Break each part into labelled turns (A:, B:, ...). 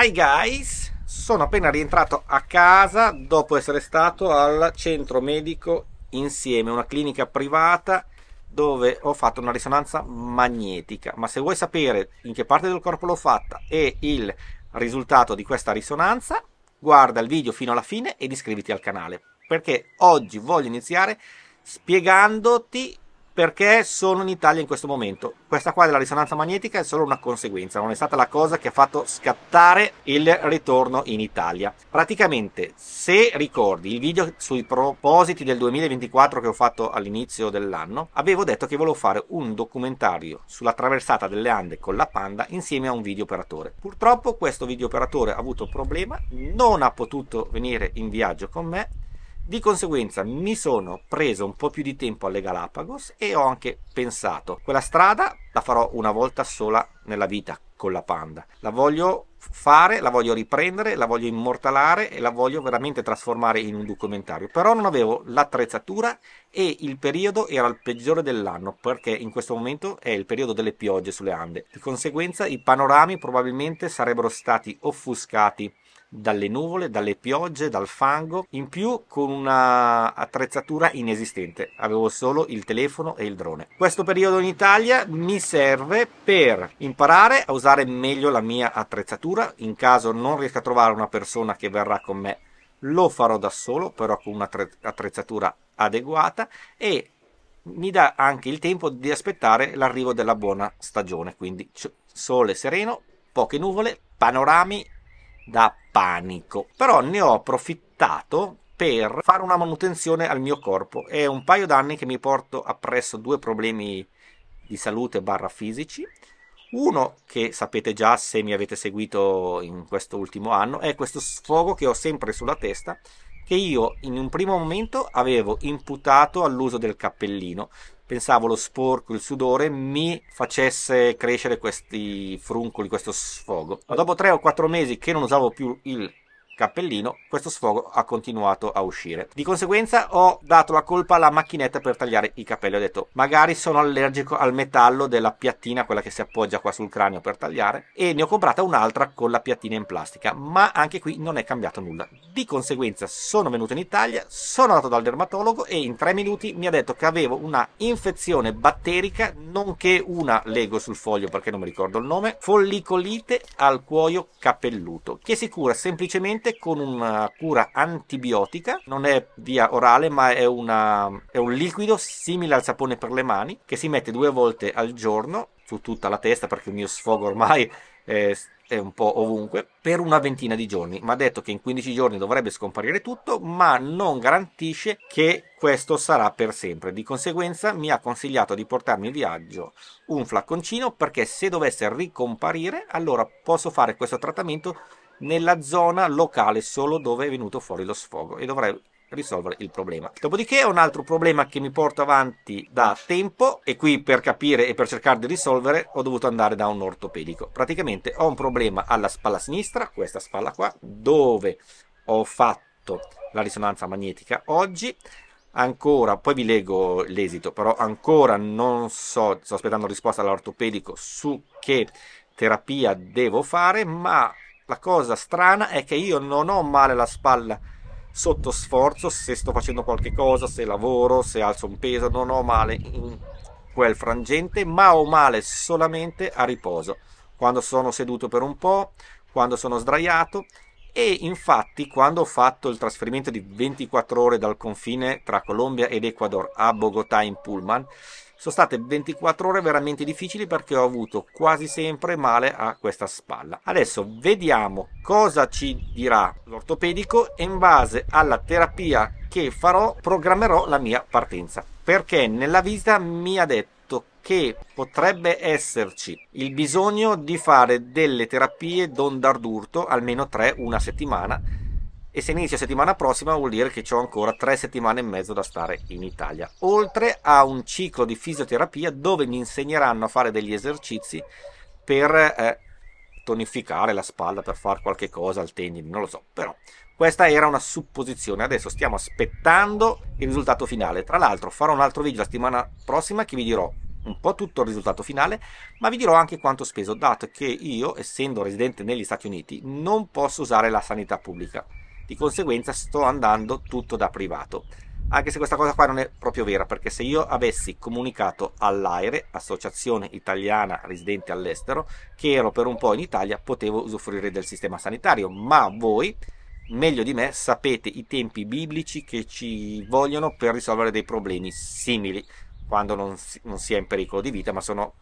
A: Hi guys, sono appena rientrato a casa dopo essere stato al centro medico insieme, una clinica privata dove ho fatto una risonanza magnetica, ma se vuoi sapere in che parte del corpo l'ho fatta e il risultato di questa risonanza, guarda il video fino alla fine ed iscriviti al canale, perché oggi voglio iniziare spiegandoti perché sono in Italia in questo momento. Questa qua della risonanza magnetica è solo una conseguenza, non è stata la cosa che ha fatto scattare il ritorno in Italia. Praticamente, se ricordi il video sui propositi del 2024 che ho fatto all'inizio dell'anno, avevo detto che volevo fare un documentario sulla traversata delle Ande con la Panda insieme a un video operatore. Purtroppo questo video operatore ha avuto un problema, non ha potuto venire in viaggio con me di conseguenza mi sono preso un po' più di tempo alle Galapagos e ho anche pensato, quella strada la farò una volta sola nella vita con la panda. La voglio fare, la voglio riprendere, la voglio immortalare e la voglio veramente trasformare in un documentario. Però non avevo l'attrezzatura e il periodo era il peggiore dell'anno perché in questo momento è il periodo delle piogge sulle Ande. Di conseguenza i panorami probabilmente sarebbero stati offuscati dalle nuvole, dalle piogge, dal fango, in più con una attrezzatura inesistente, avevo solo il telefono e il drone. Questo periodo in Italia mi serve per imparare a usare meglio la mia attrezzatura, in caso non riesca a trovare una persona che verrà con me lo farò da solo, però con un'attrezzatura adeguata e mi dà anche il tempo di aspettare l'arrivo della buona stagione, quindi sole sereno, poche nuvole, panorami da panico, però ne ho approfittato per fare una manutenzione al mio corpo. È un paio d'anni che mi porto appresso due problemi di salute barra fisici. Uno che sapete già se mi avete seguito in questo ultimo anno è questo sfogo che ho sempre sulla testa che io in un primo momento avevo imputato all'uso del cappellino, pensavo lo sporco, il sudore mi facesse crescere questi fruncoli, questo sfogo. Ma dopo tre o quattro mesi che non usavo più il cappellino, questo sfogo ha continuato a uscire. Di conseguenza ho dato la colpa alla macchinetta per tagliare i capelli, ho detto magari sono allergico al metallo della piattina, quella che si appoggia qua sul cranio per tagliare, e ne ho comprata un'altra con la piattina in plastica, ma anche qui non è cambiato nulla. Di conseguenza sono venuto in Italia, sono andato dal dermatologo e in tre minuti mi ha detto che avevo una infezione batterica, nonché una, leggo sul foglio perché non mi ricordo il nome, follicolite al cuoio capelluto, che si cura semplicemente direttamente con una cura antibiotica, non è via orale ma è, una, è un liquido simile al sapone per le mani che si mette due volte al giorno su tutta la testa perché il mio sfogo ormai è un po' ovunque per una ventina di giorni. Ma ha detto che in 15 giorni dovrebbe scomparire tutto, ma non garantisce che questo sarà per sempre. Di conseguenza mi ha consigliato di portarmi in viaggio un flacconcino perché se dovesse ricomparire, allora posso fare questo trattamento nella zona locale solo dove è venuto fuori lo sfogo e dovrei risolvere il problema. Dopodiché ho un altro problema che mi porto avanti da tempo e qui per capire e per cercare di risolvere ho dovuto andare da un ortopedico. Praticamente ho un problema alla spalla sinistra, questa spalla qua, dove ho fatto la risonanza magnetica oggi. Ancora, poi vi leggo l'esito, però ancora non so, sto aspettando risposta dall'ortopedico su che terapia devo fare, ma la cosa strana è che io non ho male alla spalla sotto sforzo, se sto facendo qualche cosa, se lavoro, se alzo un peso, non ho male in quel frangente, ma ho male solamente a riposo, quando sono seduto per un po', quando sono sdraiato e infatti quando ho fatto il trasferimento di 24 ore dal confine tra Colombia ed Ecuador a Bogotà in Pullman, sono state 24 ore veramente difficili perché ho avuto quasi sempre male a questa spalla. Adesso vediamo cosa ci dirà l'ortopedico e in base alla terapia che farò programmerò la mia partenza. Perché nella visita mi ha detto che potrebbe esserci il bisogno di fare delle terapie d'onda d'urto, almeno tre, una settimana, e se inizio settimana prossima vuol dire che ho ancora tre settimane e mezzo da stare in Italia, oltre a un ciclo di fisioterapia dove mi insegneranno a fare degli esercizi per eh, tonificare la spalla, per fare qualche cosa al tendine, non lo so, però questa era una supposizione, adesso stiamo aspettando il risultato finale, tra l'altro farò un altro video la settimana prossima che vi dirò un po' tutto il risultato finale, ma vi dirò anche quanto ho speso, dato che io, essendo residente negli Stati Uniti, non posso usare la sanità pubblica di conseguenza sto andando tutto da privato. Anche se questa cosa qua non è proprio vera, perché se io avessi comunicato all'AIRE, Associazione Italiana Residente all'Estero, che ero per un po' in Italia, potevo usufruire del sistema sanitario, ma voi, meglio di me, sapete i tempi biblici che ci vogliono per risolvere dei problemi simili, quando non si, non si è in pericolo di vita, ma sono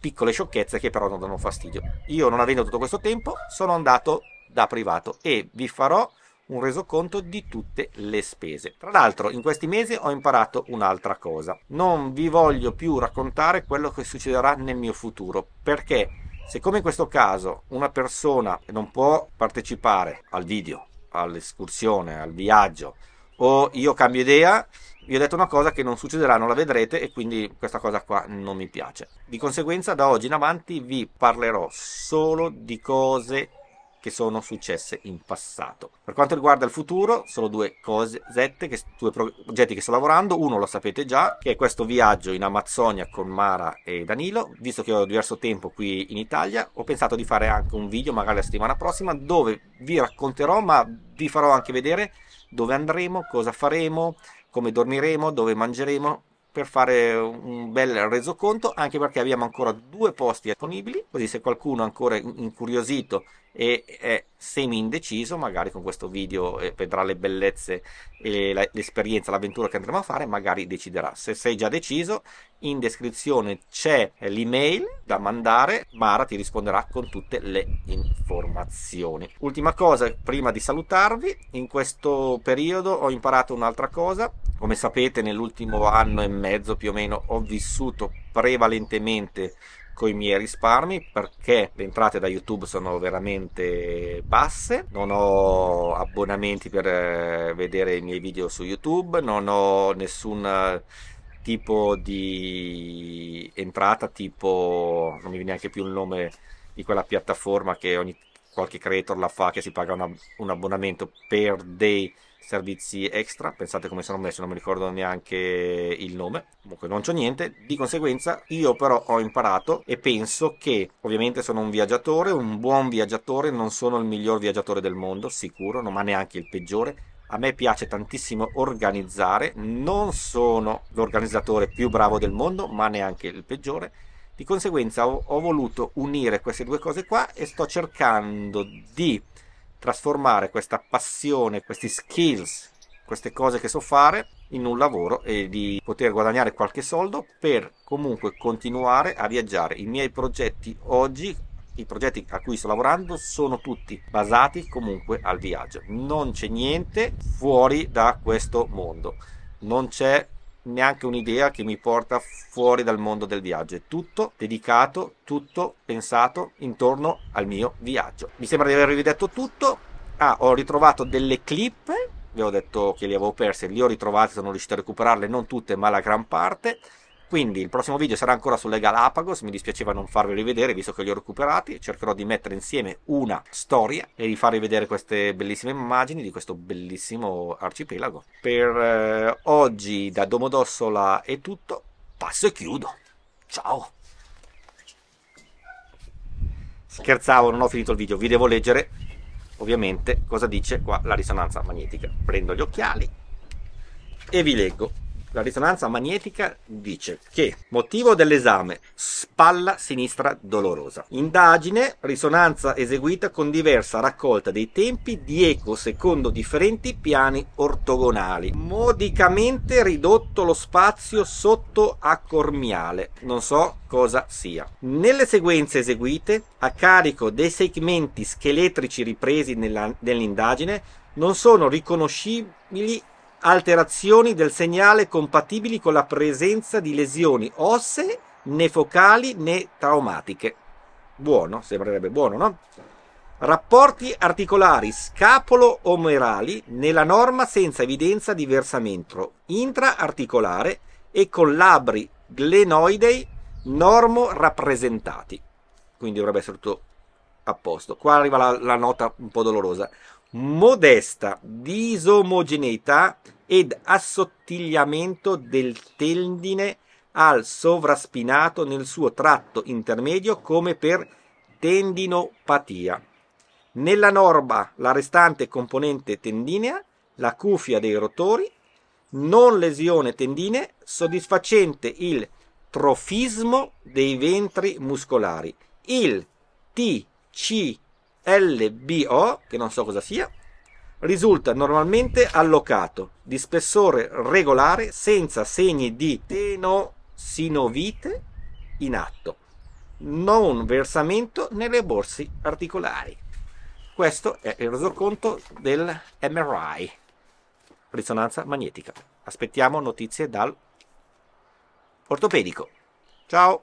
A: piccole sciocchezze che però non danno fastidio. Io non avendo tutto questo tempo sono andato da privato e vi farò un resoconto di tutte le spese. Tra l'altro in questi mesi ho imparato un'altra cosa. Non vi voglio più raccontare quello che succederà nel mio futuro perché se come in questo caso una persona non può partecipare al video, all'escursione, al viaggio o io cambio idea, vi ho detto una cosa che non succederà, non la vedrete e quindi questa cosa qua non mi piace. Di conseguenza da oggi in avanti vi parlerò solo di cose che sono successe in passato. Per quanto riguarda il futuro, sono due cosette, che, due progetti che sto lavorando. Uno lo sapete già, che è questo viaggio in Amazzonia con Mara e Danilo. Visto che ho diverso tempo qui in Italia, ho pensato di fare anche un video, magari la settimana prossima, dove vi racconterò, ma vi farò anche vedere dove andremo, cosa faremo, come dormiremo, dove mangeremo, per fare un bel resoconto, anche perché abbiamo ancora due posti disponibili, così se qualcuno ancora incuriosito e è semi indeciso, magari con questo video eh, vedrà le bellezze e l'esperienza, l'avventura che andremo a fare, magari deciderà. Se sei già deciso, in descrizione c'è l'email da mandare, Mara ti risponderà con tutte le informazioni. Ultima cosa, prima di salutarvi, in questo periodo ho imparato un'altra cosa. Come sapete, nell'ultimo anno e mezzo più o meno ho vissuto prevalentemente con i miei risparmi perché le entrate da YouTube sono veramente basse, non ho abbonamenti per eh, vedere i miei video su YouTube, non ho nessun eh, tipo di entrata tipo non mi viene neanche più il nome di quella piattaforma che ogni qualche creator la fa che si paga una, un abbonamento per dei servizi extra, pensate come sono messo, non mi ricordo neanche il nome, comunque non c'ho niente, di conseguenza io però ho imparato e penso che ovviamente sono un viaggiatore, un buon viaggiatore, non sono il miglior viaggiatore del mondo, sicuro, ma neanche il peggiore, a me piace tantissimo organizzare, non sono l'organizzatore più bravo del mondo, ma neanche il peggiore. Di conseguenza ho, ho voluto unire queste due cose qua e sto cercando di trasformare questa passione, questi skills, queste cose che so fare in un lavoro e di poter guadagnare qualche soldo per comunque continuare a viaggiare. I miei progetti oggi, i progetti a cui sto lavorando, sono tutti basati comunque al viaggio. Non c'è niente fuori da questo mondo. Non c'è neanche un'idea che mi porta fuori dal mondo del viaggio. È tutto dedicato, tutto pensato intorno al mio viaggio. Mi sembra di avervi detto tutto. Ah, ho ritrovato delle clip. Vi ho detto che le avevo perse, le ho ritrovate, sono riuscito a recuperarle, non tutte, ma la gran parte. Quindi il prossimo video sarà ancora sulle Galapagos, mi dispiaceva non farveli rivedere visto che li ho recuperati, cercherò di mettere insieme una storia e di farvi vedere queste bellissime immagini di questo bellissimo arcipelago. Per eh, oggi da Domodossola è tutto, passo e chiudo. Ciao! Scherzavo, non ho finito il video, vi devo leggere ovviamente cosa dice qua la risonanza magnetica. Prendo gli occhiali e vi leggo. La risonanza magnetica dice che motivo dell'esame spalla sinistra dolorosa. Indagine, risonanza eseguita con diversa raccolta dei tempi di eco secondo differenti piani ortogonali. Modicamente ridotto lo spazio sotto accormiale. Non so cosa sia. Nelle sequenze eseguite, a carico dei segmenti scheletrici ripresi nella, nell'indagine, non sono riconoscibili alterazioni del segnale compatibili con la presenza di lesioni ossee né focali né traumatiche. Buono, sembrerebbe buono, no? Rapporti articolari scapolo-omerali nella norma senza evidenza di versamento intra-articolare e con labbri glenoidei normo rappresentati. Quindi dovrebbe essere tutto a posto. Qua arriva la, la nota un po' dolorosa modesta disomogeneità ed assottigliamento del tendine al sovraspinato nel suo tratto intermedio come per tendinopatia. Nella norma la restante componente tendinea, la cuffia dei rotori, non lesione tendine, soddisfacente il trofismo dei ventri muscolari. Il TC LBO, che non so cosa sia, risulta normalmente allocato di spessore regolare senza segni di tenosinovite in atto, non versamento nelle borse articolari. Questo è il resoconto del MRI, risonanza magnetica. Aspettiamo notizie dal ortopedico. Ciao!